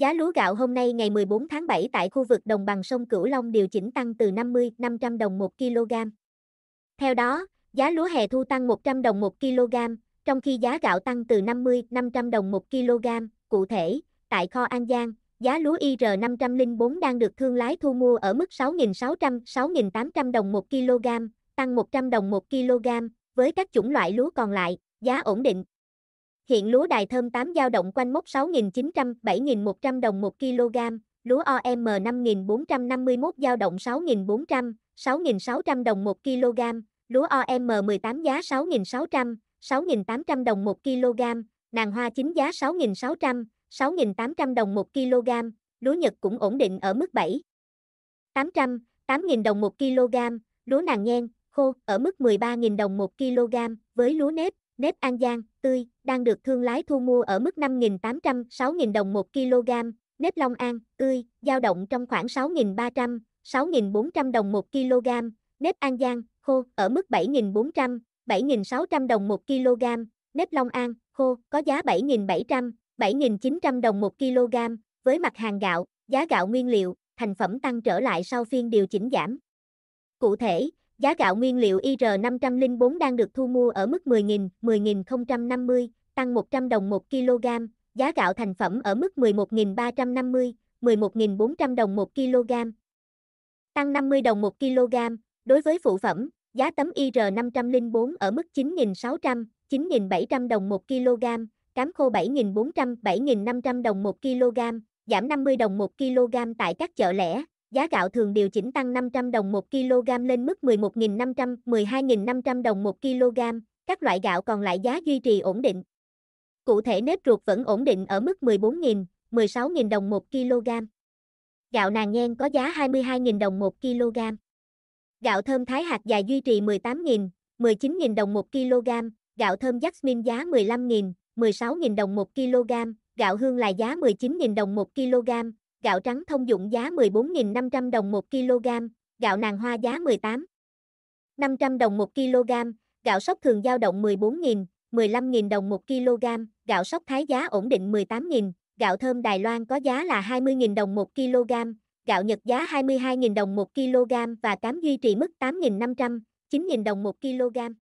Giá lúa gạo hôm nay ngày 14 tháng 7 tại khu vực đồng bằng sông Cửu Long điều chỉnh tăng từ 50-500 đồng 1 kg. Theo đó, giá lúa hè thu tăng 100 đồng 1 kg, trong khi giá gạo tăng từ 50-500 đồng 1 kg. Cụ thể, tại kho An Giang, giá lúa IR504 đang được thương lái thu mua ở mức 6.600-6.800 đồng 1 kg, tăng 100 đồng 1 kg. Với các chủng loại lúa còn lại, giá ổn định. Hiện lúa đài thơm 8 dao động quanh mốc 6.900-7.100 đồng 1 kg, lúa OM 5.451 dao động 6.400-6.600 đồng 1 kg, lúa OM 18 giá 6.600-6.800 đồng 1 kg, nàng hoa chính giá 6.600-6.800 đồng 1 kg, lúa Nhật cũng ổn định ở mức 7. 800, 8.000 đồng 1 kg, lúa nàng nhen, khô ở mức 13.000 đồng 1 kg, với lúa nếp, nếp An Giang, tươi, đang được thương lái thu mua ở mức 5.800-6.000 đồng 1 kg, nếp Long An, tươi, dao động trong khoảng 6.300, 6.400 đồng 1 kg, nếp An Giang, khô, ở mức 7.400, 7.600 đồng 1 kg, nếp Long An, khô, có giá 7.700, 7.900 đồng 1 kg, với mặt hàng gạo, giá gạo nguyên liệu, thành phẩm tăng trở lại sau phiên điều chỉnh giảm. Cụ thể, Giá gạo nguyên liệu IR504 đang được thu mua ở mức 10.000, 10.050, tăng 100 đồng 1 kg, giá gạo thành phẩm ở mức 11.350, 11.400 đồng 1 kg, tăng 50 đồng 1 kg, đối với phụ phẩm, giá tấm IR504 ở mức 9.600, 9.700 đồng 1 kg, cám khô 7.400, 7.500 đồng 1 kg, giảm 50 đồng 1 kg tại các chợ lẻ giá gạo thường điều chỉnh tăng 500 đồng 1 kg lên mức 11.500, 12.500 đồng 1 kg, các loại gạo còn lại giá duy trì ổn định. Cụ thể nếp ruột vẫn ổn định ở mức 14.000, 16.000 đồng 1 kg. Gạo nàng nhen có giá 22.000 đồng 1 kg. Gạo thơm thái hạt dài duy trì 18.000, 19.000 đồng 1 kg, gạo thơm jasmine giá 15.000, 16.000 đồng 1 kg, gạo hương là giá 19.000 đồng 1 kg, gạo trắng thông dụng giá 14.500 đồng 1 kg, gạo nàng hoa giá 18. 500 đồng 1 kg, gạo sóc thường dao động 14.000, 15.000 đồng 1 kg, gạo sóc thái giá ổn định 18.000, gạo thơm Đài Loan có giá là 20.000 đồng 1 kg, gạo Nhật giá 22.000 đồng 1 kg và cám duy trì mức 8.500, 9.000 đồng 1 kg.